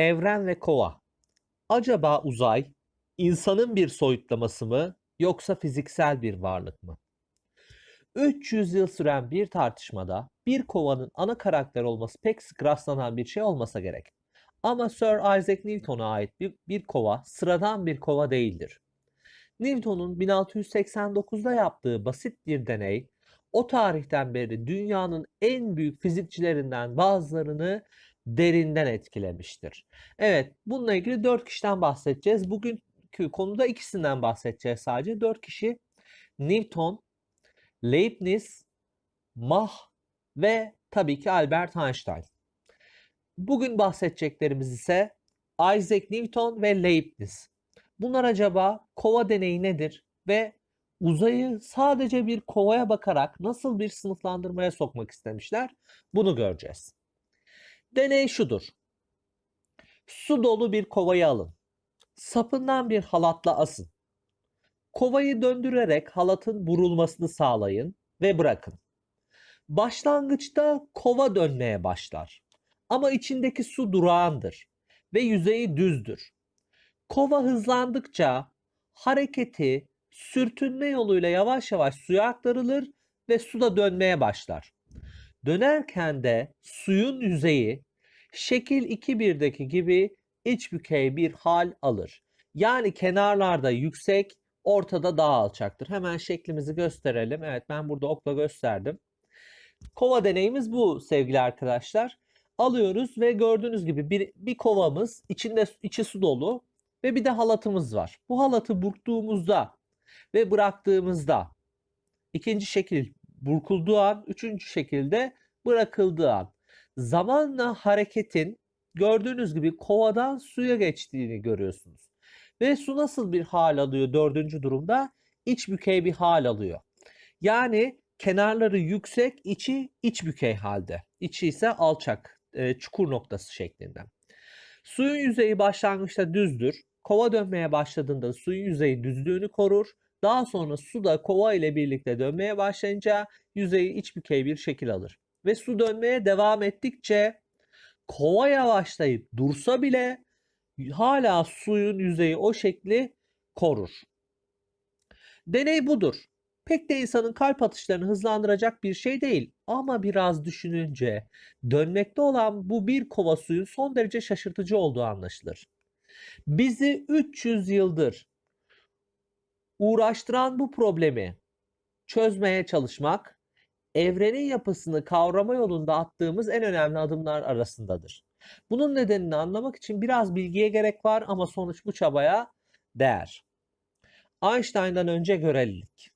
Evren ve kova. Acaba uzay insanın bir soyutlaması mı yoksa fiziksel bir varlık mı? 300 yıl süren bir tartışmada bir kovanın ana karakter olması pek sık rastlanan bir şey olmasa gerek. Ama Sir Isaac Newton'a ait bir, bir kova sıradan bir kova değildir. Newton'un 1689'da yaptığı basit bir deney o tarihten beri dünyanın en büyük fizikçilerinden bazılarını derinden etkilemiştir. Evet bununla ilgili 4 kişiden bahsedeceğiz. Bugünkü konuda ikisinden bahsedeceğiz sadece. 4 kişi Newton, Leibniz, Mach ve tabii ki Albert Einstein. Bugün bahsedeceklerimiz ise Isaac Newton ve Leibniz. Bunlar acaba kova deneyi nedir ve uzayı sadece bir kovaya bakarak nasıl bir sınıflandırmaya sokmak istemişler? Bunu göreceğiz. Deney şudur. Su dolu bir kovayı alın. Sapından bir halatla asın. Kovayı döndürerek halatın burulmasını sağlayın ve bırakın. Başlangıçta kova dönmeye başlar. Ama içindeki su durağandır ve yüzeyi düzdür. Kova hızlandıkça hareketi sürtünme yoluyla yavaş yavaş suya aktarılır ve su da dönmeye başlar. Dönerken de suyun yüzeyi şekil 2.1'deki gibi iç bükey bir hal alır. Yani kenarlarda yüksek, ortada daha alçaktır. Hemen şeklimizi gösterelim. Evet ben burada okla gösterdim. Kova deneyimiz bu sevgili arkadaşlar. Alıyoruz ve gördüğünüz gibi bir, bir kovamız içinde içi su dolu ve bir de halatımız var. Bu halatı burktuğumuzda ve bıraktığımızda ikinci şekil burkulduğu an, üçüncü şekilde bırakıldığı an. Zamanla hareketin gördüğünüz gibi kovadan suya geçtiğini görüyorsunuz. Ve su nasıl bir hal alıyor dördüncü durumda? İç bükey bir hal alıyor. Yani kenarları yüksek, içi iç bükey halde. İçi ise alçak, e, çukur noktası şeklinde. Suyun yüzeyi başlangıçta düzdür. Kova dönmeye başladığında suyun yüzeyi düzlüğünü korur daha sonra su da kova ile birlikte dönmeye başlayınca yüzeyi iç bükey bir şekil alır. Ve su dönmeye devam ettikçe kova yavaşlayıp dursa bile hala suyun yüzeyi o şekli korur. Deney budur. Pek de insanın kalp atışlarını hızlandıracak bir şey değil ama biraz düşününce dönmekte olan bu bir kova suyun son derece şaşırtıcı olduğu anlaşılır. Bizi 300 yıldır uğraştıran bu problemi çözmeye çalışmak evrenin yapısını kavrama yolunda attığımız en önemli adımlar arasındadır. Bunun nedenini anlamak için biraz bilgiye gerek var ama sonuç bu çabaya değer. Einstein'dan önce görelilik.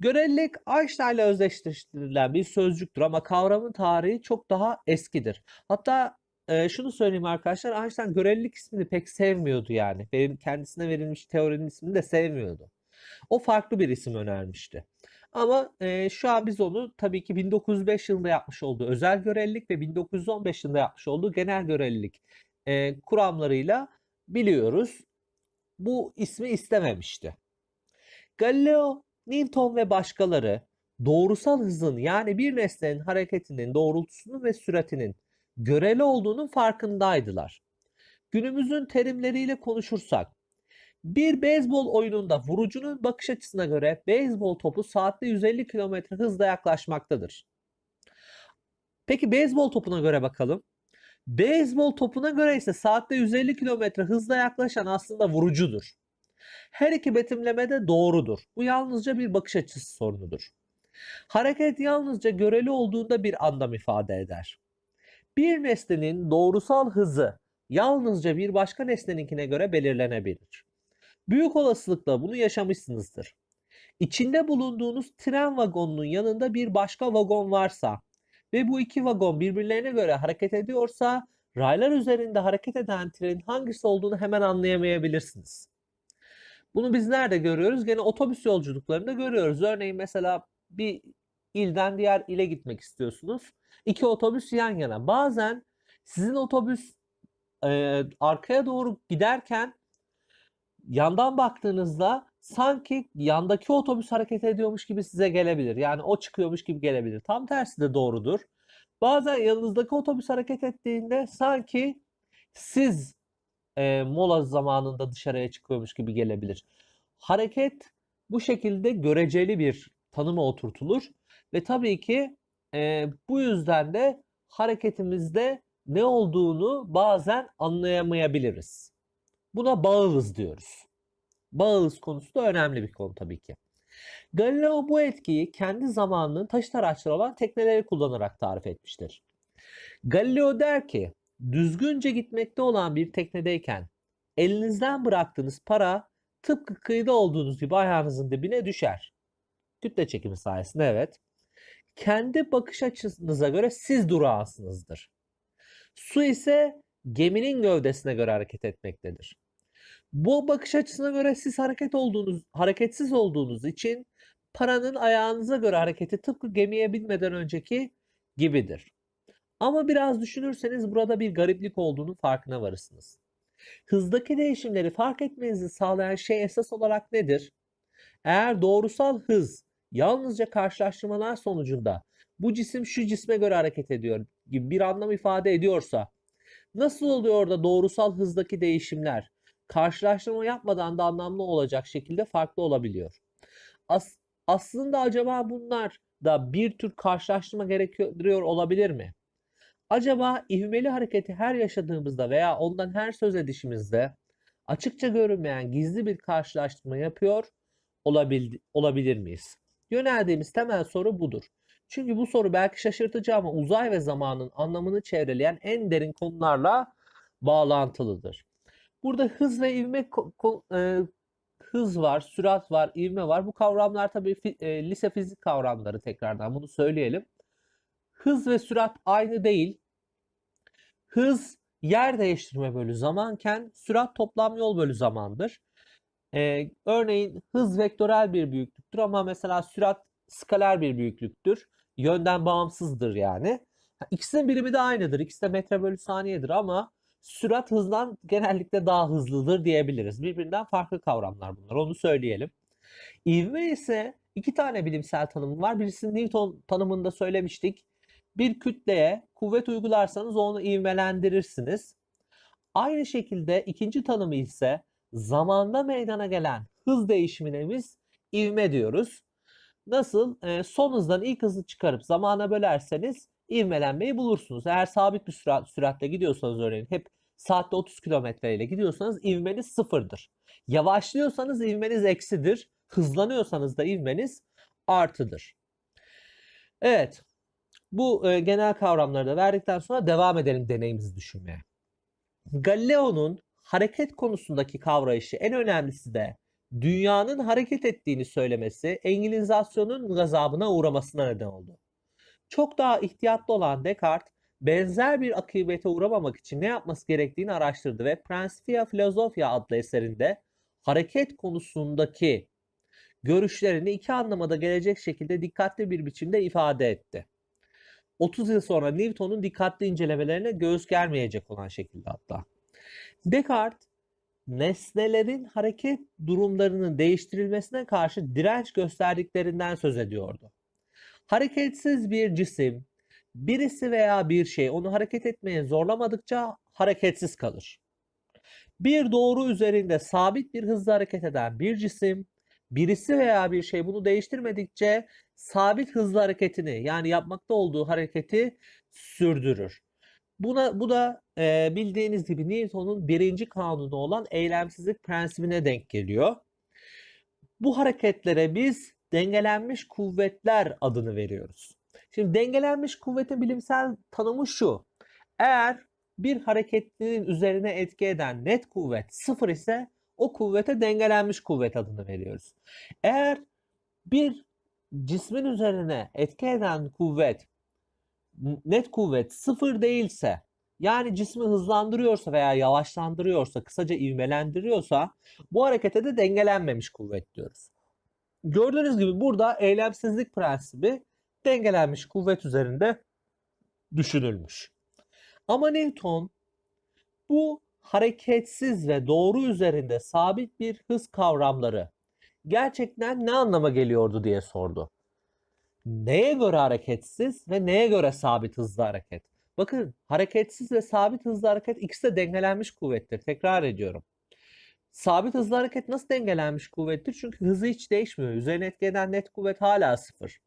Görelilik Einstein ile özdeşleştirilen bir sözcüktür ama kavramın tarihi çok daha eskidir. Hatta e, şunu söyleyeyim arkadaşlar Einstein görelilik ismini pek sevmiyordu yani. Kendisine verilmiş teorinin ismini de sevmiyordu. O farklı bir isim önermişti. Ama e, şu an biz onu tabii ki 1905 yılında yapmış olduğu özel görelilik ve 1915 yılında yapmış olduğu genel görelilik e, kuramlarıyla biliyoruz. Bu ismi istememişti. Galileo, Newton ve başkaları doğrusal hızın yani bir nesnenin hareketinin doğrultusunun ve süratinin göreli olduğunun farkındaydılar. Günümüzün terimleriyle konuşursak bir beyzbol oyununda vurucunun bakış açısına göre beyzbol topu saatte 150 km hızla yaklaşmaktadır. Peki beyzbol topuna göre bakalım. Beyzbol topuna göre ise saatte 150 km hızla yaklaşan aslında vurucudur. Her iki betimleme de doğrudur. Bu yalnızca bir bakış açısı sorunudur. Hareket yalnızca göreli olduğunda bir anlam ifade eder. Bir nesnenin doğrusal hızı yalnızca bir başka nesneninkine göre belirlenebilir. Büyük olasılıkla bunu yaşamışsınızdır. İçinde bulunduğunuz tren vagonunun yanında bir başka vagon varsa ve bu iki vagon birbirlerine göre hareket ediyorsa raylar üzerinde hareket eden trenin hangisi olduğunu hemen anlayamayabilirsiniz. Bunu biz nerede görüyoruz? Gene otobüs yolculuklarında görüyoruz. Örneğin mesela bir ilden diğer ile gitmek istiyorsunuz. İki otobüs yan yana. Bazen sizin otobüs e, arkaya doğru giderken yandan baktığınızda sanki yandaki otobüs hareket ediyormuş gibi size gelebilir. Yani o çıkıyormuş gibi gelebilir. Tam tersi de doğrudur. Bazen yanınızdaki otobüs hareket ettiğinde sanki siz e, mola zamanında dışarıya çıkıyormuş gibi gelebilir. Hareket bu şekilde göreceli bir tanıma oturtulur ve tabii ki e, bu yüzden de hareketimizde ne olduğunu bazen anlayamayabiliriz. Buna bağılız diyoruz. Bağılız konusu da önemli bir konu tabii ki. Galileo bu etkiyi kendi zamanının taşıt araçları olan tekneleri kullanarak tarif etmiştir. Galileo der ki düzgünce gitmekte olan bir teknedeyken elinizden bıraktığınız para tıpkı kıyıda olduğunuz gibi ayağınızın dibine düşer. Kütle çekimi sayesinde evet. Kendi bakış açınıza göre siz durağısınızdır. Su ise geminin gövdesine göre hareket etmektedir. Bu bakış açısına göre siz hareket olduğunuz, hareketsiz olduğunuz için paranın ayağınıza göre hareketi tıpkı gemiye binmeden önceki gibidir. Ama biraz düşünürseniz burada bir gariplik olduğunu farkına varırsınız. Hızdaki değişimleri fark etmenizi sağlayan şey esas olarak nedir? Eğer doğrusal hız yalnızca karşılaştırmalar sonucunda bu cisim şu cisme göre hareket ediyor gibi bir anlam ifade ediyorsa nasıl oluyor da doğrusal hızdaki değişimler karşılaştırma yapmadan da anlamlı olacak şekilde farklı olabiliyor. As aslında acaba bunlar da bir tür karşılaştırma gerektiriyor olabilir mi? Acaba ivmeli hareketi her yaşadığımızda veya ondan her söz edişimizde açıkça görünmeyen gizli bir karşılaştırma yapıyor olabil olabilir miyiz? Yöneldiğimiz temel soru budur. Çünkü bu soru belki şaşırtıcı ama uzay ve zamanın anlamını çevreleyen en derin konularla bağlantılıdır. Burada hız ve ivme e, hız var, sürat var, ivme var. Bu kavramlar tabii fi, e, lise fizik kavramları tekrardan bunu söyleyelim. Hız ve sürat aynı değil. Hız yer değiştirme bölü zamanken sürat toplam yol bölü zamandır. Ee, örneğin hız vektörel bir büyüklüktür ama mesela sürat skaler bir büyüklüktür. Yönden bağımsızdır yani. İkisinin birimi de aynıdır. İkisi de metre bölü saniyedir ama sürat hızdan genellikle daha hızlıdır diyebiliriz. Birbirinden farklı kavramlar bunlar. Onu söyleyelim. İvme ise iki tane bilimsel tanım var. Birisini Newton tanımında söylemiştik. Bir kütleye kuvvet uygularsanız onu ivmelendirirsiniz. Aynı şekilde ikinci tanımı ise zamanda meydana gelen hız değişimine biz ivme diyoruz. Nasıl? Ee, son hızdan ilk hızı çıkarıp zamana bölerseniz ivmelenmeyi bulursunuz. Eğer sabit bir sürat, süratle gidiyorsanız örneğin hep Saatte 30 km ile gidiyorsanız ivmeniz sıfırdır. Yavaşlıyorsanız ivmeniz eksidir. Hızlanıyorsanız da ivmeniz artıdır. Evet. Bu e, genel kavramları da verdikten sonra devam edelim deneyimizi düşünmeye. Galileo'nun hareket konusundaki kavrayışı en önemlisi de dünyanın hareket ettiğini söylemesi enginizasyonun gazabına uğramasına neden oldu. Çok daha ihtiyatlı olan Descartes benzer bir akıbete uğramamak için ne yapması gerektiğini araştırdı ve Principia Philosophia adlı eserinde hareket konusundaki görüşlerini iki anlamada gelecek şekilde dikkatli bir biçimde ifade etti. 30 yıl sonra Newton'un dikkatli incelemelerine göz germeyecek olan şekilde hatta. Descartes nesnelerin hareket durumlarının değiştirilmesine karşı direnç gösterdiklerinden söz ediyordu. Hareketsiz bir cisim birisi veya bir şey onu hareket etmeye zorlamadıkça hareketsiz kalır. Bir doğru üzerinde sabit bir hızla hareket eden bir cisim, birisi veya bir şey bunu değiştirmedikçe sabit hızlı hareketini yani yapmakta olduğu hareketi sürdürür. Buna bu da e, bildiğiniz gibi Newton'un birinci kanunu olan eylemsizlik prensibine denk geliyor. Bu hareketlere biz dengelenmiş kuvvetler adını veriyoruz. Şimdi dengelenmiş kuvvetin bilimsel tanımı şu. Eğer bir hareketlinin üzerine etki eden net kuvvet sıfır ise o kuvvete dengelenmiş kuvvet adını veriyoruz. Eğer bir cismin üzerine etki eden kuvvet net kuvvet sıfır değilse yani cismi hızlandırıyorsa veya yavaşlandırıyorsa, kısaca ivmelendiriyorsa bu harekete de dengelenmemiş kuvvet diyoruz. Gördüğünüz gibi burada eylemsizlik prensibi dengelenmiş kuvvet üzerinde düşünülmüş. Ama Newton bu hareketsiz ve doğru üzerinde sabit bir hız kavramları gerçekten ne anlama geliyordu diye sordu. Neye göre hareketsiz ve neye göre sabit hızlı hareket? Bakın hareketsiz ve sabit hızlı hareket ikisi de dengelenmiş kuvvettir. Tekrar ediyorum. Sabit hızlı hareket nasıl dengelenmiş kuvvettir? Çünkü hızı hiç değişmiyor. Üzerine etki eden net kuvvet hala sıfır.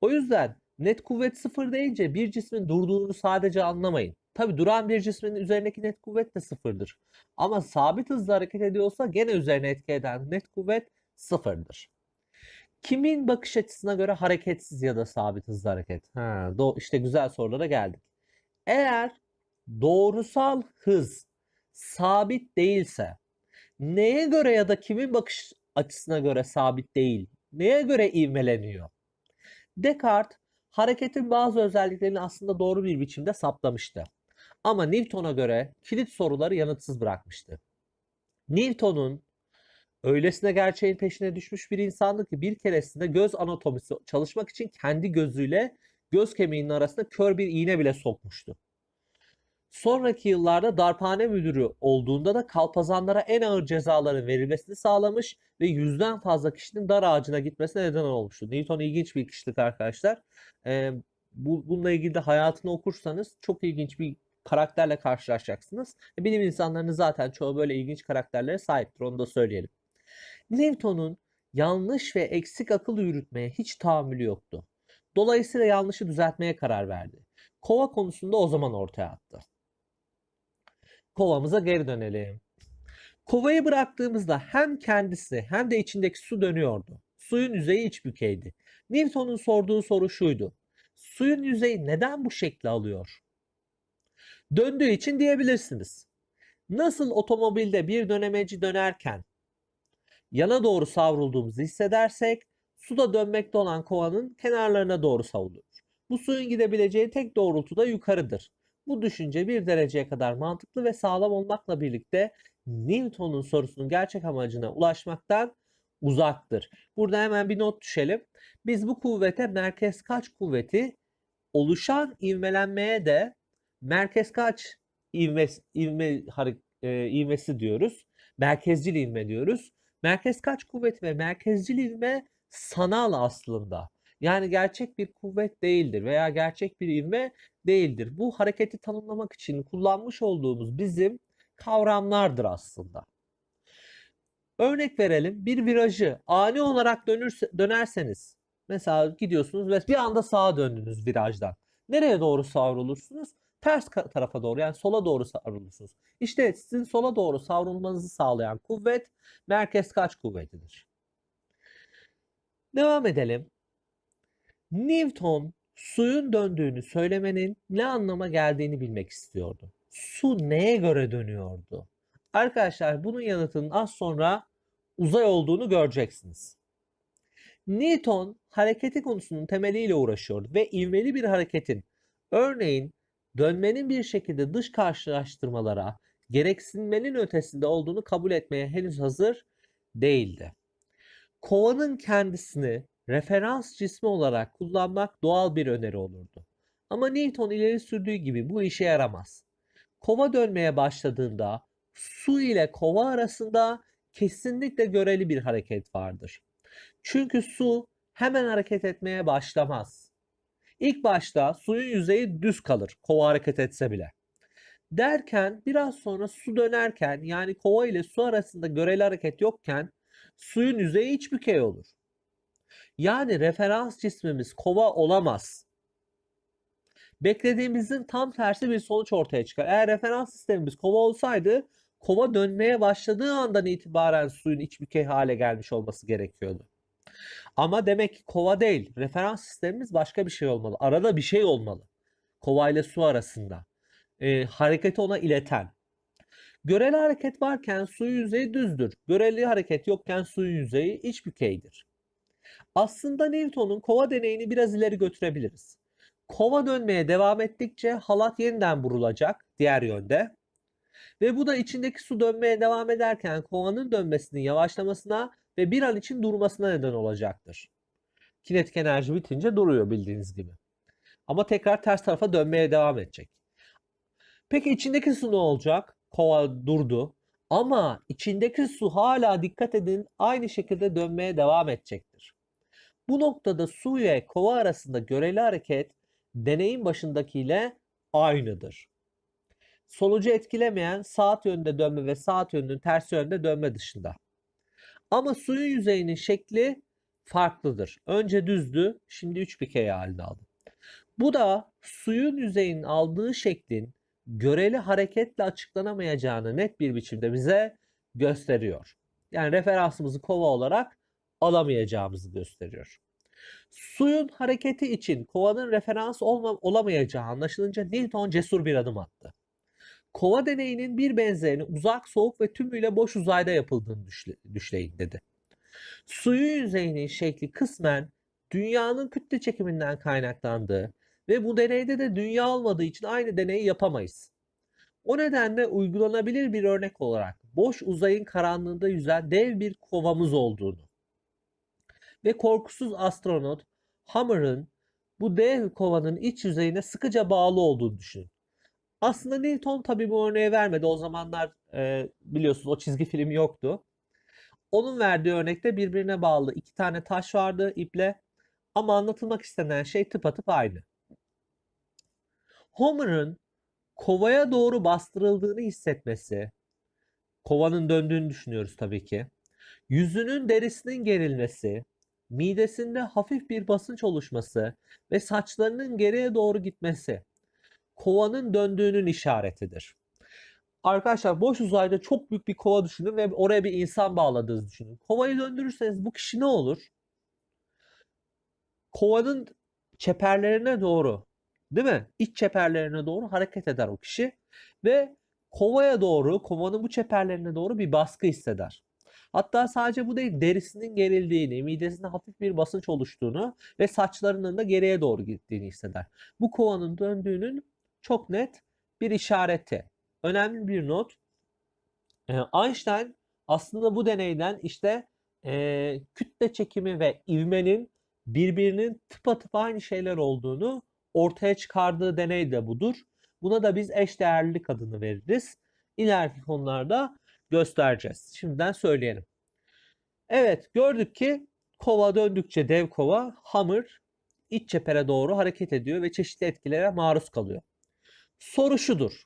O yüzden net kuvvet sıfır deyince bir cismin durduğunu sadece anlamayın. Tabi duran bir cismin üzerindeki net kuvvet de sıfırdır. Ama sabit hızla hareket ediyorsa gene üzerine etki eden net kuvvet sıfırdır. Kimin bakış açısına göre hareketsiz ya da sabit hızlı hareket? Ha, do işte güzel sorulara geldik. Eğer doğrusal hız sabit değilse neye göre ya da kimin bakış açısına göre sabit değil? Neye göre ivmeleniyor? Descartes hareketin bazı özelliklerini aslında doğru bir biçimde saptamıştı. Ama Newton'a göre kilit soruları yanıtsız bırakmıştı. Newton'un öylesine gerçeğin peşine düşmüş bir insandı ki bir keresinde göz anatomisi çalışmak için kendi gözüyle göz kemiğinin arasında kör bir iğne bile sokmuştu. Sonraki yıllarda darphane müdürü olduğunda da kalpazanlara en ağır cezaların verilmesini sağlamış ve yüzden fazla kişinin dar ağacına gitmesine neden olmuştu. Newton ilginç bir kişilik arkadaşlar. Ee, bu, bununla ilgili de hayatını okursanız çok ilginç bir karakterle karşılaşacaksınız. E, bilim insanlarının zaten çoğu böyle ilginç karakterlere sahiptir onu da söyleyelim. Newton'un yanlış ve eksik akıl yürütmeye hiç tahammülü yoktu. Dolayısıyla yanlışı düzeltmeye karar verdi. Kova konusunda o zaman ortaya attı kovamıza geri dönelim. Kovayı bıraktığımızda hem kendisi hem de içindeki su dönüyordu. Suyun yüzeyi iç bükeydi. Newton'un sorduğu soru şuydu. Suyun yüzeyi neden bu şekli alıyor? Döndüğü için diyebilirsiniz. Nasıl otomobilde bir dönemeci dönerken yana doğru savrulduğumuzu hissedersek suda dönmekte olan kovanın kenarlarına doğru savrulur. Bu suyun gidebileceği tek doğrultuda yukarıdır. Bu düşünce bir dereceye kadar mantıklı ve sağlam olmakla birlikte Newton'un sorusunun gerçek amacına ulaşmaktan uzaktır. Burada hemen bir not düşelim. Biz bu kuvvete merkez kaç kuvveti oluşan ivmelenmeye de merkez kaç ivme, ivme, e, ivmesi diyoruz. Merkezcil ivme diyoruz. Merkez kaç kuvveti ve merkezcil ivme sanal aslında. Yani gerçek bir kuvvet değildir veya gerçek bir ivme değildir. Bu hareketi tanımlamak için kullanmış olduğumuz bizim kavramlardır aslında. Örnek verelim bir virajı ani olarak dönürse, dönerseniz mesela gidiyorsunuz ve bir anda sağa döndünüz virajdan. Nereye doğru savrulursunuz? Ters tarafa doğru yani sola doğru savrulursunuz. İşte sizin sola doğru savrulmanızı sağlayan kuvvet merkez kaç kuvvetidir. Devam edelim. Newton suyun döndüğünü söylemenin ne anlama geldiğini bilmek istiyordu. Su neye göre dönüyordu? Arkadaşlar bunun yanıtının az sonra uzay olduğunu göreceksiniz. Newton hareketi konusunun temeliyle uğraşıyordu ve ivmeli bir hareketin örneğin dönmenin bir şekilde dış karşılaştırmalara gereksinmenin ötesinde olduğunu kabul etmeye henüz hazır değildi. Kovanın kendisini referans cismi olarak kullanmak doğal bir öneri olurdu. Ama Newton ileri sürdüğü gibi bu işe yaramaz. Kova dönmeye başladığında su ile kova arasında kesinlikle göreli bir hareket vardır. Çünkü su hemen hareket etmeye başlamaz. İlk başta suyun yüzeyi düz kalır kova hareket etse bile. Derken biraz sonra su dönerken yani kova ile su arasında göreli hareket yokken suyun yüzeyi iç bükey olur. Yani referans cismimiz kova olamaz. Beklediğimizin tam tersi bir sonuç ortaya çıkar. Eğer referans sistemimiz kova olsaydı kova dönmeye başladığı andan itibaren suyun iç bükey hale gelmiş olması gerekiyordu. Ama demek ki kova değil. Referans sistemimiz başka bir şey olmalı. Arada bir şey olmalı. Kova ile su arasında. E, hareketi ona ileten. Göreli hareket varken suyun yüzeyi düzdür. Göreli hareket yokken suyun yüzeyi iç bükeydir. Aslında Newton'un kova deneyini biraz ileri götürebiliriz. Kova dönmeye devam ettikçe halat yeniden burulacak diğer yönde. Ve bu da içindeki su dönmeye devam ederken kovanın dönmesinin yavaşlamasına ve bir an için durmasına neden olacaktır. Kinetik enerji bitince duruyor bildiğiniz gibi. Ama tekrar ters tarafa dönmeye devam edecek. Peki içindeki su ne olacak? Kova durdu. Ama içindeki su hala dikkat edin aynı şekilde dönmeye devam edecektir. Bu noktada su ve kova arasında göreli hareket deneyin başındakiyle aynıdır. Solucu etkilemeyen saat yönünde dönme ve saat yönünün tersi yönde dönme dışında. Ama suyun yüzeyinin şekli farklıdır. Önce düzdü, şimdi üç bikeye halini aldı. Bu da suyun yüzeyinin aldığı şeklin göreli hareketle açıklanamayacağını net bir biçimde bize gösteriyor. Yani referansımızı kova olarak alamayacağımızı gösteriyor. Suyun hareketi için kovanın referans olma, olamayacağı anlaşılınca Newton cesur bir adım attı. Kova deneyinin bir benzerini uzak, soğuk ve tümüyle boş uzayda yapıldığını düşleyin dedi. Suyu yüzeyinin şekli kısmen dünyanın kütle çekiminden kaynaklandığı ve bu deneyde de dünya olmadığı için aynı deneyi yapamayız. O nedenle uygulanabilir bir örnek olarak boş uzayın karanlığında yüzen dev bir kovamız olduğunu, ve korkusuz astronot Hammer'ın bu dev kovanın iç yüzeyine sıkıca bağlı olduğunu düşünün. Aslında Newton tabi bu örneği vermedi. O zamanlar e, biliyorsunuz o çizgi film yoktu. Onun verdiği örnekte birbirine bağlı iki tane taş vardı iple. Ama anlatılmak istenen şey tıpatıp aynı. Homer'ın kovaya doğru bastırıldığını hissetmesi, kovanın döndüğünü düşünüyoruz tabii ki. Yüzünün derisinin gerilmesi, midesinde hafif bir basınç oluşması ve saçlarının geriye doğru gitmesi kovanın döndüğünün işaretidir. Arkadaşlar boş uzayda çok büyük bir kova düşünün ve oraya bir insan bağladığınızı düşünün. Kovayı döndürürseniz bu kişi ne olur? Kovanın çeperlerine doğru değil mi? İç çeperlerine doğru hareket eder o kişi ve kovaya doğru, kovanın bu çeperlerine doğru bir baskı hisseder. Hatta sadece bu değil derisinin gerildiğini, midesinde hafif bir basınç oluştuğunu ve saçlarının da geriye doğru gittiğini hisseder. Bu kovanın döndüğünün çok net bir işareti. Önemli bir not. Ee, Einstein aslında bu deneyden işte e, kütle çekimi ve ivmenin birbirinin tıpa tıpa aynı şeyler olduğunu ortaya çıkardığı deney de budur. Buna da biz eş değerlilik adını veririz. İleriki konularda göstereceğiz. Şimdiden söyleyelim. Evet gördük ki kova döndükçe dev kova hamur iç çepere doğru hareket ediyor ve çeşitli etkilere maruz kalıyor. Soru şudur.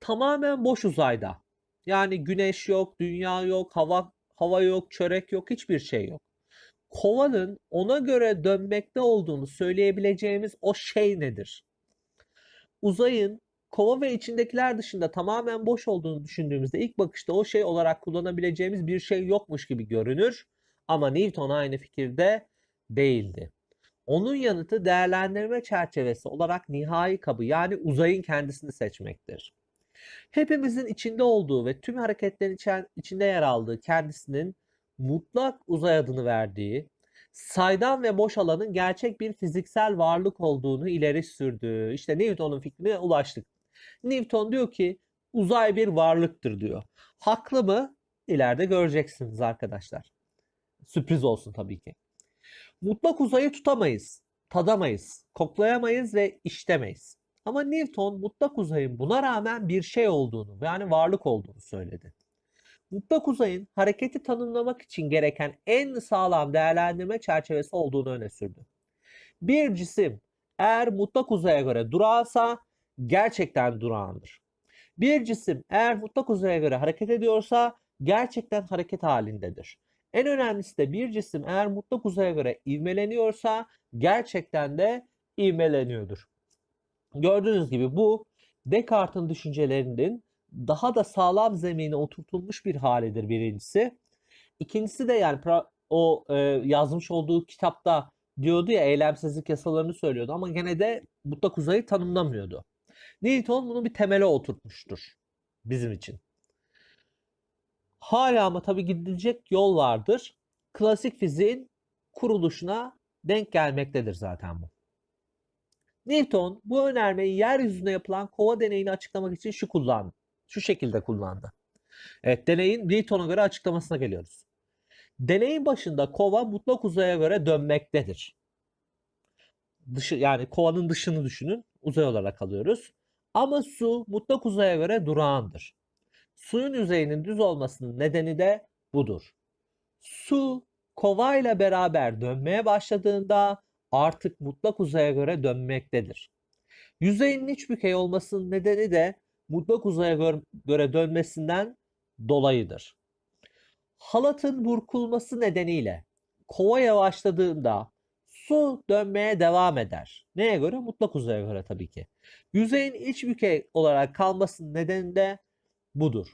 Tamamen boş uzayda yani güneş yok, dünya yok, hava hava yok, çörek yok, hiçbir şey yok. Kovanın ona göre dönmekte olduğunu söyleyebileceğimiz o şey nedir? Uzayın kova ve içindekiler dışında tamamen boş olduğunu düşündüğümüzde ilk bakışta o şey olarak kullanabileceğimiz bir şey yokmuş gibi görünür. Ama Newton aynı fikirde değildi. Onun yanıtı değerlendirme çerçevesi olarak nihai kabı yani uzayın kendisini seçmektir. Hepimizin içinde olduğu ve tüm hareketlerin içinde yer aldığı kendisinin mutlak uzay adını verdiği, saydam ve boş alanın gerçek bir fiziksel varlık olduğunu ileri sürdü. İşte Newton'un fikrine ulaştık. Newton diyor ki uzay bir varlıktır diyor. Haklı mı? İleride göreceksiniz arkadaşlar. Sürpriz olsun tabii ki. Mutlak uzayı tutamayız, tadamayız, koklayamayız ve işlemeyiz. Ama Newton mutlak uzayın buna rağmen bir şey olduğunu yani varlık olduğunu söyledi. Mutlak uzayın hareketi tanımlamak için gereken en sağlam değerlendirme çerçevesi olduğunu öne sürdü. Bir cisim eğer mutlak uzaya göre durağansa gerçekten durağandır. Bir cisim eğer mutlak uzaya göre hareket ediyorsa gerçekten hareket halindedir. En önemlisi de bir cisim eğer mutlak uzaya göre ivmeleniyorsa gerçekten de ivmeleniyordur. Gördüğünüz gibi bu Descartes'in düşüncelerinin daha da sağlam zemine oturtulmuş bir halidir birincisi. İkincisi de yani o e, yazmış olduğu kitapta diyordu ya eylemsizlik yasalarını söylüyordu ama gene de mutlak uzayı tanımlamıyordu. Newton bunu bir temele oturtmuştur bizim için. Hala ama tabii gidilecek yol vardır. Klasik fiziğin kuruluşuna denk gelmektedir zaten bu. Newton bu önermeyi yeryüzüne yapılan kova deneyini açıklamak için şu kullandı. Şu şekilde kullandı. Evet deneyin Newton'a göre açıklamasına geliyoruz. Deneyin başında kova mutlak uzaya göre dönmektedir. Dışı, yani kovanın dışını düşünün. Uzay olarak alıyoruz. Ama su mutlak uzaya göre durağandır. Suyun yüzeyinin düz olmasının nedeni de budur. Su kovayla beraber dönmeye başladığında artık mutlak uzaya göre dönmektedir. Yüzeyin iç bükey olmasının nedeni de mutlak uzaya göre dönmesinden dolayıdır. Halatın burkulması nedeniyle kova yavaşladığında su dönmeye devam eder. Neye göre? Mutlak uzaya göre tabii ki. Yüzeyin iç bükey olarak kalmasının nedeni de budur.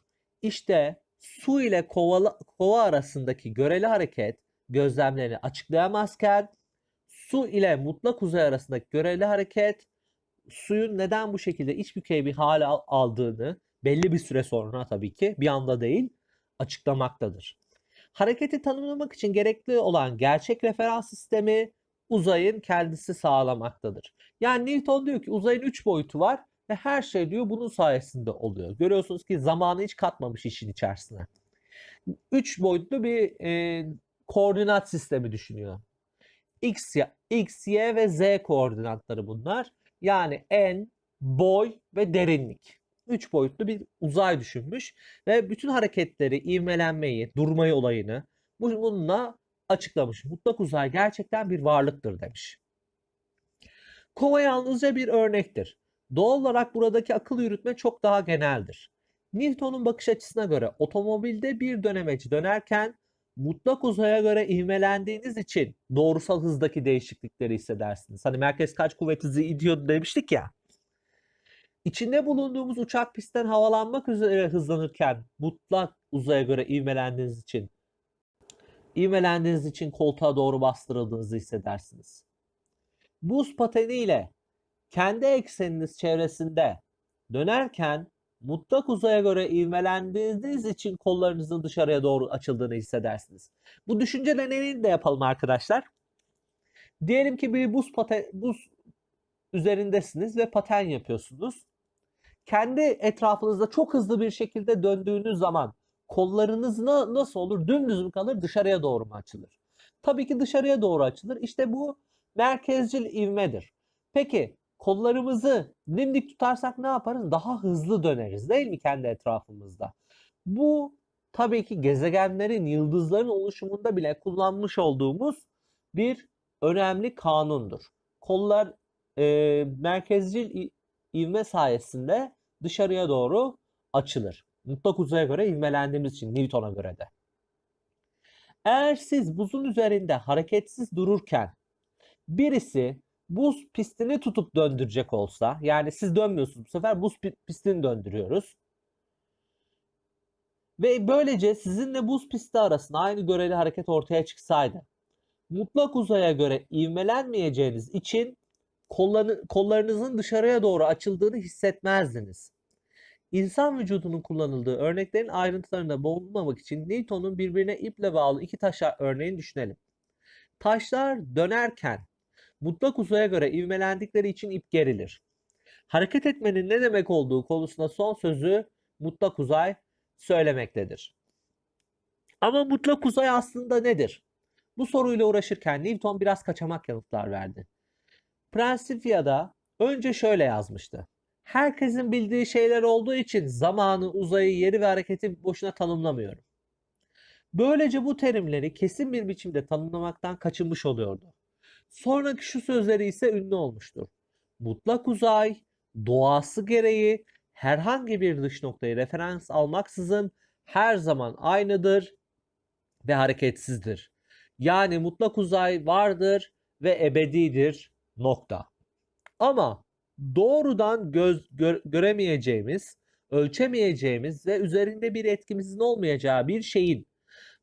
İşte su ile kova, kova arasındaki göreli hareket gözlemlerini açıklayamazken su ile mutlak uzay arasındaki göreli hareket suyun neden bu şekilde iç bükey bir hale aldığını belli bir süre sonra tabii ki bir anda değil açıklamaktadır. Hareketi tanımlamak için gerekli olan gerçek referans sistemi uzayın kendisi sağlamaktadır. Yani Newton diyor ki uzayın 3 boyutu var ve her şey diyor bunun sayesinde oluyor. Görüyorsunuz ki zamanı hiç katmamış işin içerisine. 3 boyutlu bir e, koordinat sistemi düşünüyor. X, X, Y ve Z koordinatları bunlar. Yani en, boy ve derinlik. 3 boyutlu bir uzay düşünmüş ve bütün hareketleri, ivmelenmeyi, durmayı olayını bununla açıklamış. Mutlak uzay gerçekten bir varlıktır demiş. Kova yalnızca bir örnektir. Doğal olarak buradaki akıl yürütme çok daha geneldir. Newton'un bakış açısına göre otomobilde bir dönemeci dönerken mutlak uzaya göre ivmelendiğiniz için doğrusal hızdaki değişiklikleri hissedersiniz. Hani merkez kaç kuvvet hızı gidiyordu demiştik ya. İçinde bulunduğumuz uçak pistten havalanmak üzere hızlanırken mutlak uzaya göre ivmelendiğiniz için ivmelendiğiniz için koltuğa doğru bastırıldığınızı hissedersiniz. Buz pateniyle kendi ekseniniz çevresinde dönerken mutlak uzaya göre ivmelendiğiniz için kollarınızın dışarıya doğru açıldığını hissedersiniz. Bu düşünce deneyini de yapalım arkadaşlar. Diyelim ki bir buz, paten, buz üzerindesiniz ve paten yapıyorsunuz. Kendi etrafınızda çok hızlı bir şekilde döndüğünüz zaman kollarınız na, nasıl olur? Dümdüz mü kalır? Dışarıya doğru mu açılır? Tabii ki dışarıya doğru açılır. İşte bu merkezcil ivmedir. Peki kollarımızı dimdik tutarsak ne yaparız? Daha hızlı döneriz değil mi kendi etrafımızda? Bu tabii ki gezegenlerin, yıldızların oluşumunda bile kullanmış olduğumuz bir önemli kanundur. Kollar e, merkezcil ivme sayesinde dışarıya doğru açılır. Mutlak uzaya göre ivmelendiğimiz için Newton'a göre de. Eğer siz buzun üzerinde hareketsiz dururken birisi buz pistini tutup döndürecek olsa yani siz dönmüyorsunuz bu sefer buz pistini döndürüyoruz. Ve böylece sizinle buz pisti arasında aynı göreli hareket ortaya çıksaydı mutlak uzaya göre ivmelenmeyeceğiniz için kollarınızın dışarıya doğru açıldığını hissetmezdiniz. İnsan vücudunun kullanıldığı örneklerin ayrıntılarında boğulmamak için Newton'un birbirine iple bağlı iki taş örneğini düşünelim. Taşlar dönerken mutlak uzaya göre ivmelendikleri için ip gerilir. Hareket etmenin ne demek olduğu konusunda son sözü mutlak uzay söylemektedir. Ama mutlak uzay aslında nedir? Bu soruyla uğraşırken Newton biraz kaçamak yanıtlar verdi. Principia'da önce şöyle yazmıştı herkesin bildiği şeyler olduğu için zamanı, uzayı, yeri ve hareketi boşuna tanımlamıyorum. Böylece bu terimleri kesin bir biçimde tanımlamaktan kaçınmış oluyordu. Sonraki şu sözleri ise ünlü olmuştur. Mutlak uzay, doğası gereği, herhangi bir dış noktayı referans almaksızın her zaman aynıdır ve hareketsizdir. Yani mutlak uzay vardır ve ebedidir nokta. Ama doğrudan göz gö göremeyeceğimiz, ölçemeyeceğimiz ve üzerinde bir etkimizin olmayacağı bir şeyin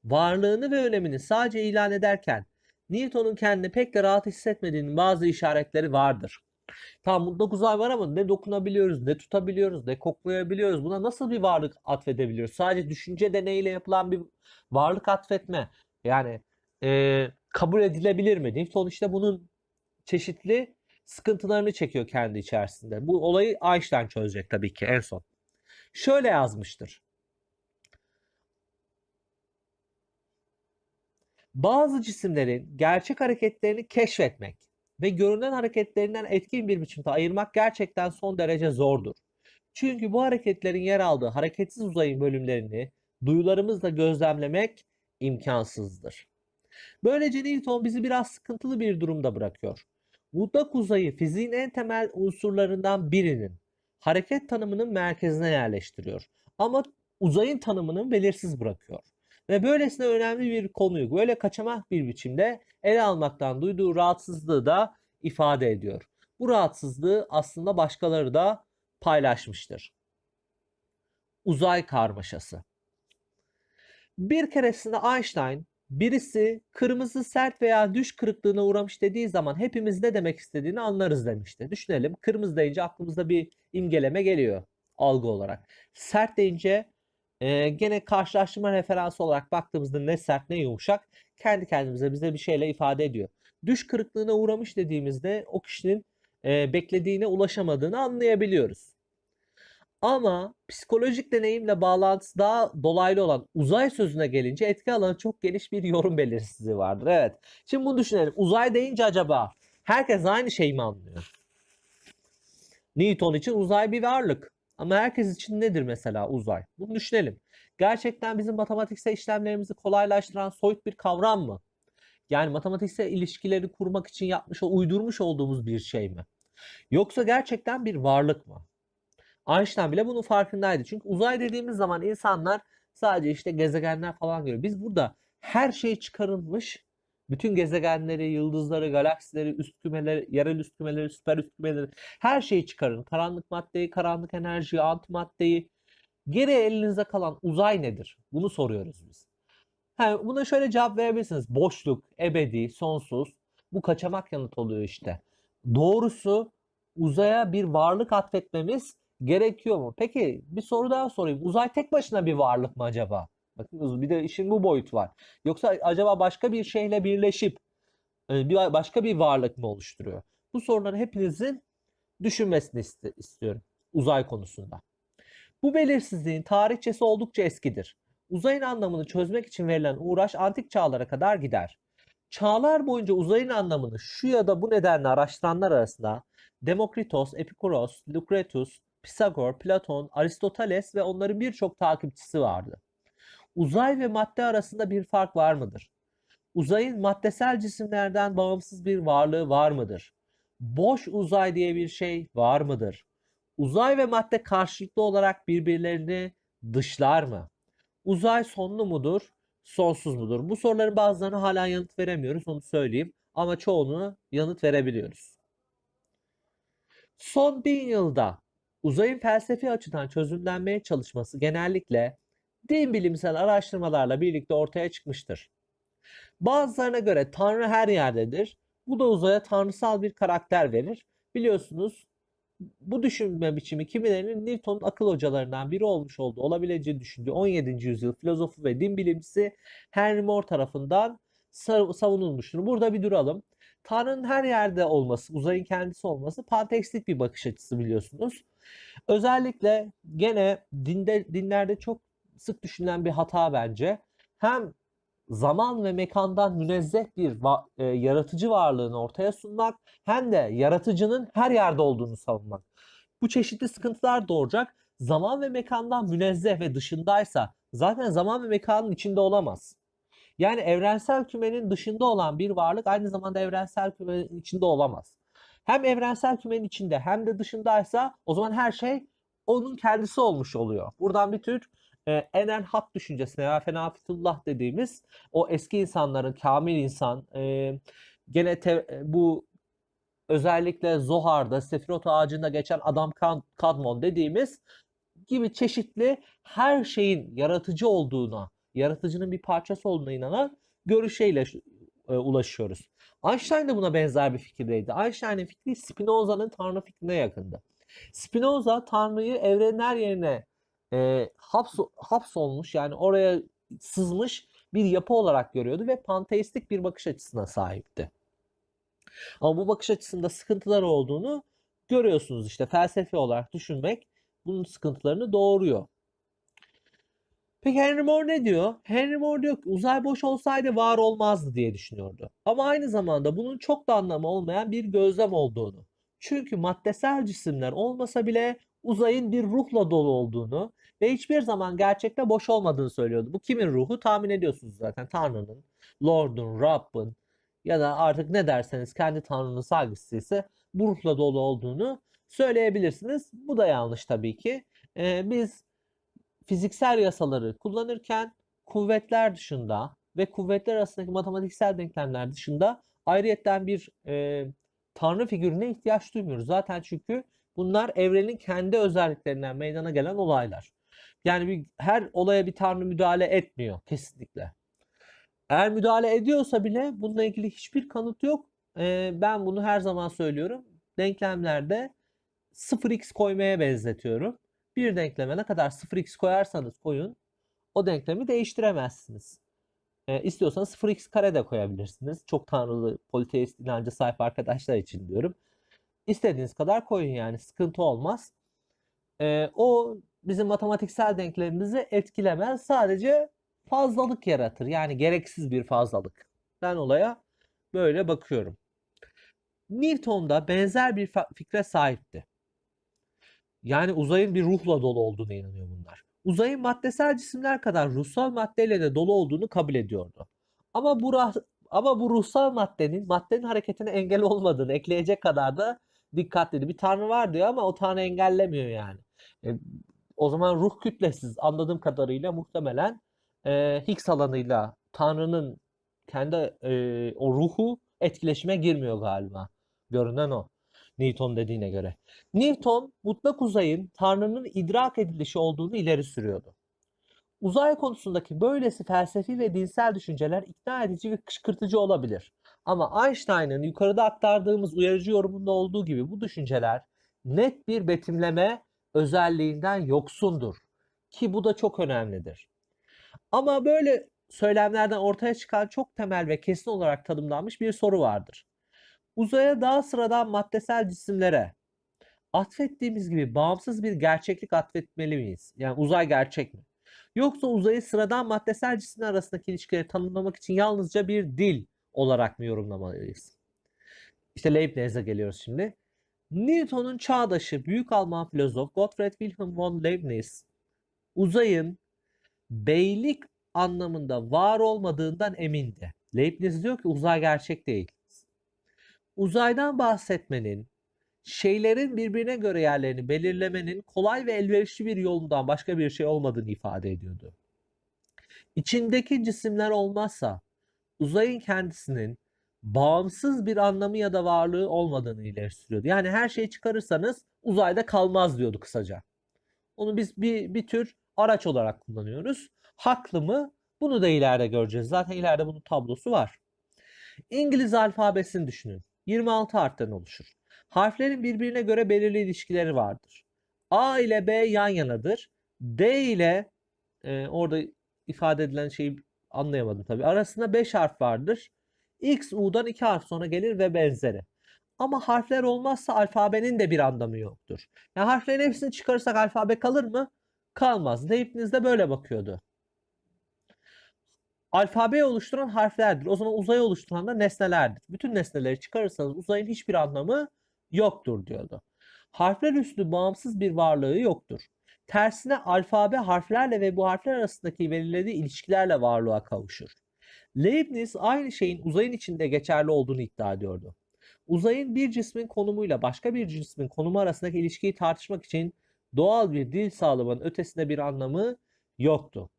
varlığını ve önemini sadece ilan ederken Newton'un kendini pek de rahat hissetmediğinin bazı işaretleri vardır. Tam bunda uzay var ama ne dokunabiliyoruz, ne tutabiliyoruz, ne koklayabiliyoruz. Buna nasıl bir varlık atfedebiliyoruz? Sadece düşünce deneyiyle yapılan bir varlık atfetme. Yani e, kabul edilebilir mi? Newton işte bunun çeşitli sıkıntılarını çekiyor kendi içerisinde. Bu olayı Einstein çözecek tabii ki en son. Şöyle yazmıştır. Bazı cisimlerin gerçek hareketlerini keşfetmek ve görünen hareketlerinden etkin bir biçimde ayırmak gerçekten son derece zordur. Çünkü bu hareketlerin yer aldığı hareketsiz uzayın bölümlerini duyularımızla gözlemlemek imkansızdır. Böylece Newton bizi biraz sıkıntılı bir durumda bırakıyor. Mutlak uzayı fiziğin en temel unsurlarından birinin hareket tanımının merkezine yerleştiriyor. Ama uzayın tanımını belirsiz bırakıyor. Ve böylesine önemli bir konuyu böyle kaçamak bir biçimde ele almaktan duyduğu rahatsızlığı da ifade ediyor. Bu rahatsızlığı aslında başkaları da paylaşmıştır. Uzay karmaşası. Bir keresinde Einstein Birisi kırmızı sert veya düş kırıklığına uğramış dediği zaman hepimiz ne demek istediğini anlarız demişti. Düşünelim kırmızı deyince aklımızda bir imgeleme geliyor algı olarak. Sert deyince e, gene karşılaştırma referansı olarak baktığımızda ne sert ne yumuşak kendi kendimize bize bir şeyle ifade ediyor. Düş kırıklığına uğramış dediğimizde o kişinin e, beklediğine ulaşamadığını anlayabiliyoruz. Ama psikolojik deneyimle bağlantısı daha dolaylı olan uzay sözüne gelince etki alanı çok geniş bir yorum belirsizliği vardır. Evet. Şimdi bunu düşünelim. Uzay deyince acaba herkes aynı şeyi mi anlıyor? Newton için uzay bir varlık. Ama herkes için nedir mesela uzay? Bunu düşünelim. Gerçekten bizim matematiksel işlemlerimizi kolaylaştıran soyut bir kavram mı? Yani matematiksel ilişkileri kurmak için yapmış, uydurmuş olduğumuz bir şey mi? Yoksa gerçekten bir varlık mı? Einstein bile bunun farkındaydı. Çünkü uzay dediğimiz zaman insanlar sadece işte gezegenler falan görüyor. Biz burada her şey çıkarılmış. Bütün gezegenleri, yıldızları, galaksileri, üst kümeleri, yerel üst kümeleri, süper üst kümeleri her şeyi çıkarın. Karanlık maddeyi, karanlık enerjiyi, antimaddeyi. Geri elinize kalan uzay nedir? Bunu soruyoruz biz. Yani buna şöyle cevap verebilirsiniz. Boşluk, ebedi, sonsuz. Bu kaçamak yanıt oluyor işte. Doğrusu uzaya bir varlık atfetmemiz gerekiyor mu? Peki bir soru daha sorayım. Uzay tek başına bir varlık mı acaba? Bakın bir de işin bu boyut var. Yoksa acaba başka bir şeyle birleşip e, bir başka bir varlık mı oluşturuyor? Bu soruları hepinizin düşünmesini ist- istiyorum uzay konusunda. Bu belirsizliğin tarihçesi oldukça eskidir. Uzayın anlamını çözmek için verilen uğraş antik çağlara kadar gider. Çağlar boyunca uzayın anlamını şu ya da bu nedenle araştıranlar arasında Demokritos, Epikuros, Lucretius, Pisagor, Platon, Aristoteles ve onların birçok takipçisi vardı. Uzay ve madde arasında bir fark var mıdır? Uzayın maddesel cisimlerden bağımsız bir varlığı var mıdır? Boş uzay diye bir şey var mıdır? Uzay ve madde karşılıklı olarak birbirlerini dışlar mı? Uzay sonlu mudur? Sonsuz mudur? Bu soruların bazılarına hala yanıt veremiyoruz onu söyleyeyim. Ama çoğunu yanıt verebiliyoruz. Son bin yılda Uzayın felsefi açıdan çözümlenmeye çalışması genellikle din bilimsel araştırmalarla birlikte ortaya çıkmıştır. Bazılarına göre Tanrı her yerdedir. Bu da uzaya tanrısal bir karakter verir. Biliyorsunuz bu düşünme biçimi kimilerinin Newton'un akıl hocalarından biri olmuş olduğu olabileceği düşündüğü 17. yüzyıl filozofu ve din bilimcisi Henry Moore tarafından savunulmuştur. Burada bir duralım. Tanrı'nın her yerde olması, uzayın kendisi olması panteistlik bir bakış açısı biliyorsunuz. Özellikle gene dinde, dinlerde çok sık düşünülen bir hata bence. Hem zaman ve mekandan münezzeh bir va- e, yaratıcı varlığını ortaya sunmak hem de yaratıcının her yerde olduğunu savunmak. Bu çeşitli sıkıntılar doğuracak. Zaman ve mekandan münezzeh ve dışındaysa zaten zaman ve mekanın içinde olamaz. Yani evrensel kümenin dışında olan bir varlık aynı zamanda evrensel kümenin içinde olamaz. Hem evrensel kümenin içinde hem de dışındaysa o zaman her şey onun kendisi olmuş oluyor. Buradan bir tür e, enel hak düşüncesine veya fenafitullah dediğimiz o eski insanların kamil insan e, gene te, e, bu özellikle Zohar'da Sefirot ağacında geçen Adam Kadmon dediğimiz gibi çeşitli her şeyin yaratıcı olduğuna yaratıcının bir parçası olduğuna inanan görüşeyle e, ulaşıyoruz. Einstein de buna benzer bir fikirdeydi. Einstein'in fikri Spinoza'nın Tanrı fikrine yakındı. Spinoza Tanrı'yı evrenin her yerine e, haps hapsolmuş yani oraya sızmış bir yapı olarak görüyordu ve panteistik bir bakış açısına sahipti. Ama bu bakış açısında sıkıntılar olduğunu görüyorsunuz işte felsefi olarak düşünmek bunun sıkıntılarını doğuruyor. Peki Henry Moore ne diyor? Henry Moore diyor ki uzay boş olsaydı var olmazdı diye düşünüyordu. Ama aynı zamanda bunun çok da anlamı olmayan bir gözlem olduğunu. Çünkü maddesel cisimler olmasa bile uzayın bir ruhla dolu olduğunu ve hiçbir zaman gerçekte boş olmadığını söylüyordu. Bu kimin ruhu tahmin ediyorsunuz zaten. Tanrı'nın, Lord'un, Rabb'ın ya da artık ne derseniz kendi Tanrının hangisi ise bu ruhla dolu olduğunu söyleyebilirsiniz. Bu da yanlış tabii ki. Ee, biz fiziksel yasaları kullanırken kuvvetler dışında ve kuvvetler arasındaki matematiksel denklemler dışında ayrıyetten bir e, tanrı figürüne ihtiyaç duymuyoruz. Zaten çünkü bunlar evrenin kendi özelliklerinden meydana gelen olaylar. Yani bir, her olaya bir tanrı müdahale etmiyor kesinlikle. Eğer müdahale ediyorsa bile bununla ilgili hiçbir kanıt yok. E, ben bunu her zaman söylüyorum. Denklemlerde 0x koymaya benzetiyorum. Bir denkleme ne kadar 0x koyarsanız koyun o denklemi değiştiremezsiniz. E, istiyorsanız 0x kare de koyabilirsiniz. Çok tanrılı politeist inancı sahip arkadaşlar için diyorum. İstediğiniz kadar koyun yani sıkıntı olmaz. E, o bizim matematiksel denklemimizi etkilemez. Sadece fazlalık yaratır. Yani gereksiz bir fazlalık. Ben olaya böyle bakıyorum. Newton da benzer bir fikre sahipti. Yani uzayın bir ruhla dolu olduğuna inanıyor bunlar. Uzayın maddesel cisimler kadar ruhsal maddeyle de dolu olduğunu kabul ediyordu. Ama bu ama bu ruhsal maddenin maddenin hareketine engel olmadığını ekleyecek kadar da dikkatliydi. Bir tanrı var diyor ama o tanrı engellemiyor yani. E, o zaman ruh kütlesiz anladığım kadarıyla muhtemelen e, Higgs alanıyla tanrının kendi e, o ruhu etkileşime girmiyor galiba. Görünen o. Newton dediğine göre. Newton mutlak uzayın Tanrı'nın idrak edilişi olduğunu ileri sürüyordu. Uzay konusundaki böylesi felsefi ve dinsel düşünceler ikna edici ve kışkırtıcı olabilir. Ama Einstein'ın yukarıda aktardığımız uyarıcı yorumunda olduğu gibi bu düşünceler net bir betimleme özelliğinden yoksundur. Ki bu da çok önemlidir. Ama böyle söylemlerden ortaya çıkan çok temel ve kesin olarak tanımlanmış bir soru vardır uzaya daha sıradan maddesel cisimlere atfettiğimiz gibi bağımsız bir gerçeklik atfetmeli miyiz? Yani uzay gerçek mi? Yoksa uzayı sıradan maddesel cisimler arasındaki ilişkileri tanımlamak için yalnızca bir dil olarak mı yorumlamalıyız? İşte Leibniz'e geliyoruz şimdi. Newton'un çağdaşı büyük Alman filozof Gottfried Wilhelm von Leibniz uzayın beylik anlamında var olmadığından emindi. Leibniz diyor ki uzay gerçek değil uzaydan bahsetmenin, şeylerin birbirine göre yerlerini belirlemenin kolay ve elverişli bir yolundan başka bir şey olmadığını ifade ediyordu. İçindeki cisimler olmazsa uzayın kendisinin bağımsız bir anlamı ya da varlığı olmadığını ileri sürüyordu. Yani her şeyi çıkarırsanız uzayda kalmaz diyordu kısaca. Onu biz bir, bir tür araç olarak kullanıyoruz. Haklı mı? Bunu da ileride göreceğiz. Zaten ileride bunun tablosu var. İngiliz alfabesini düşünün. 26 harften oluşur. Harflerin birbirine göre belirli ilişkileri vardır. A ile B yan yanadır. D ile e, orada ifade edilen şeyi anlayamadım tabii. Arasında 5 harf vardır. X U'dan 2 harf sonra gelir ve benzeri. Ama harfler olmazsa alfabenin de bir anlamı yoktur. Yani harflerin hepsini çıkarırsak alfabe kalır mı? Kalmaz. Leibniz de böyle bakıyordu alfabeyi oluşturan harflerdir. O zaman uzayı oluşturan da nesnelerdir. Bütün nesneleri çıkarırsanız uzayın hiçbir anlamı yoktur diyordu. Harfler üstü bağımsız bir varlığı yoktur. Tersine alfabe harflerle ve bu harfler arasındaki belirlediği ilişkilerle varlığa kavuşur. Leibniz aynı şeyin uzayın içinde geçerli olduğunu iddia ediyordu. Uzayın bir cismin konumuyla başka bir cismin konumu arasındaki ilişkiyi tartışmak için doğal bir dil sağlamanın ötesinde bir anlamı yoktu.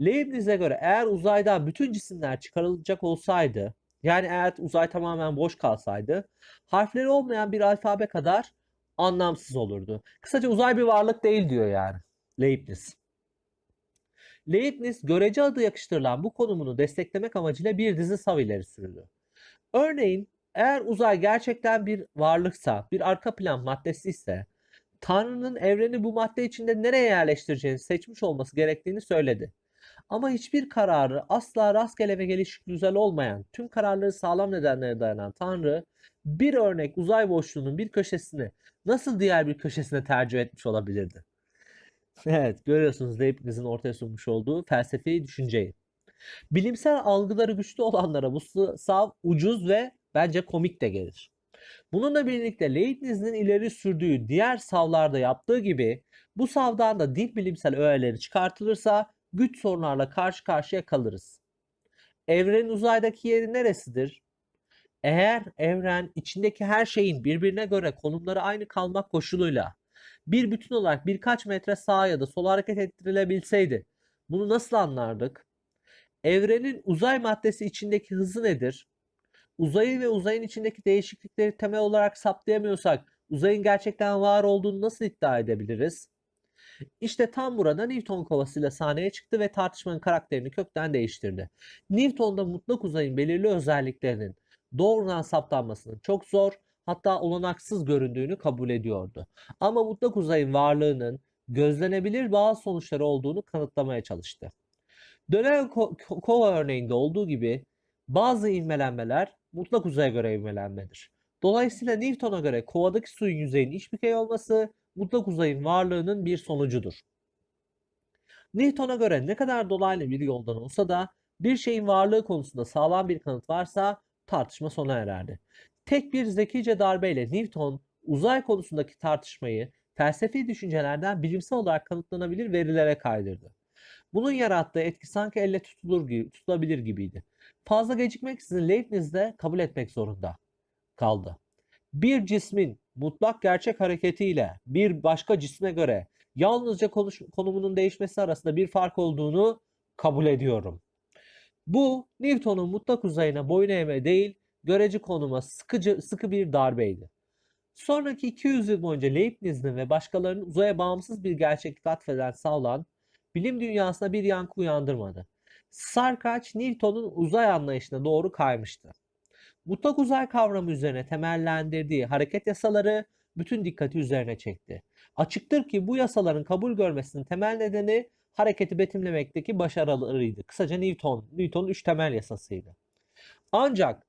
Leibniz'e göre eğer uzaydan bütün cisimler çıkarılacak olsaydı, yani eğer uzay tamamen boş kalsaydı, harfleri olmayan bir alfabe kadar anlamsız olurdu. Kısaca uzay bir varlık değil diyor yani Leibniz. Leibniz görece adı yakıştırılan bu konumunu desteklemek amacıyla bir dizi sav ileri sürdü. Örneğin eğer uzay gerçekten bir varlıksa, bir arka plan maddesi ise Tanrı'nın evreni bu madde içinde nereye yerleştireceğini seçmiş olması gerektiğini söyledi. Ama hiçbir kararı asla rastgele ve gelişgüzel olmayan, tüm kararları sağlam nedenlere dayanan Tanrı, bir örnek uzay boşluğunun bir köşesini nasıl diğer bir köşesine tercih etmiş olabilirdi? Evet, görüyorsunuz Leibniz'in ortaya sunmuş olduğu felsefi düşünceyi. Bilimsel algıları güçlü olanlara bu sav ucuz ve bence komik de gelir. Bununla birlikte Leibniz'in ileri sürdüğü diğer savlarda yaptığı gibi bu savdan da din bilimsel öğeleri çıkartılırsa güç sorunlarla karşı karşıya kalırız. Evrenin uzaydaki yeri neresidir? Eğer evren içindeki her şeyin birbirine göre konumları aynı kalmak koşuluyla bir bütün olarak birkaç metre sağa ya da sola hareket ettirilebilseydi bunu nasıl anlardık? Evrenin uzay maddesi içindeki hızı nedir? Uzayı ve uzayın içindeki değişiklikleri temel olarak saptayamıyorsak uzayın gerçekten var olduğunu nasıl iddia edebiliriz? İşte tam burada Newton kovasıyla sahneye çıktı ve tartışmanın karakterini kökten değiştirdi. Newton'da mutlak uzayın belirli özelliklerinin doğrudan saptanmasının çok zor hatta olanaksız göründüğünü kabul ediyordu. Ama mutlak uzayın varlığının gözlenebilir bazı sonuçları olduğunu kanıtlamaya çalıştı. Dönen ko kova örneğinde olduğu gibi bazı ivmelenmeler mutlak uzaya göre ivmelenmedir. Dolayısıyla Newton'a göre kovadaki suyun yüzeyinin iç bükey olması mutlak uzayın varlığının bir sonucudur. Newton'a göre ne kadar dolaylı bir yoldan olsa da bir şeyin varlığı konusunda sağlam bir kanıt varsa tartışma sona ererdi. Tek bir zekice darbeyle Newton uzay konusundaki tartışmayı felsefi düşüncelerden bilimsel olarak kanıtlanabilir verilere kaydırdı. Bunun yarattığı etki sanki elle tutulur gibi, tutulabilir gibiydi. Fazla gecikmek gecikmeksizin Leibniz de kabul etmek zorunda kaldı. Bir cismin mutlak gerçek hareketiyle bir başka cisme göre yalnızca konuş, konumunun değişmesi arasında bir fark olduğunu kabul ediyorum. Bu Newton'un mutlak uzayına boyun eğme değil, göreci konuma sıkıcı, sıkı bir darbeydi. Sonraki 200 yıl boyunca Leibniz'in ve başkalarının uzaya bağımsız bir gerçeklik atfeden sağlan, bilim dünyasına bir yankı uyandırmadı. Sarkaç, Newton'un uzay anlayışına doğru kaymıştı mutlak uzay kavramı üzerine temellendirdiği hareket yasaları bütün dikkati üzerine çekti. Açıktır ki bu yasaların kabul görmesinin temel nedeni hareketi betimlemekteki başarılarıydı. Kısaca Newton, Newton'un üç temel yasasıydı. Ancak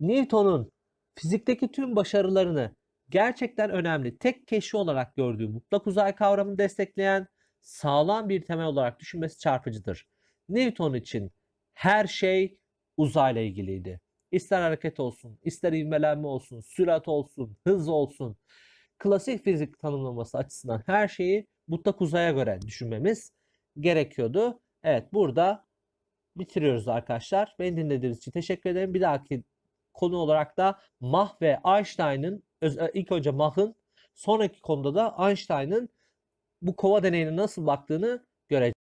Newton'un fizikteki tüm başarılarını gerçekten önemli tek keşfi olarak gördüğü mutlak uzay kavramını destekleyen sağlam bir temel olarak düşünmesi çarpıcıdır. Newton için her şey uzayla ilgiliydi. İster hareket olsun, ister ivmelenme olsun, sürat olsun, hız olsun. Klasik fizik tanımlaması açısından her şeyi mutlak uzaya göre düşünmemiz gerekiyordu. Evet burada bitiriyoruz arkadaşlar. Beni dinlediğiniz için teşekkür ederim. Bir dahaki konu olarak da Mah ve Einstein'ın e, ilk önce Mah'ın sonraki konuda da Einstein'ın bu kova deneyine nasıl baktığını göreceğiz.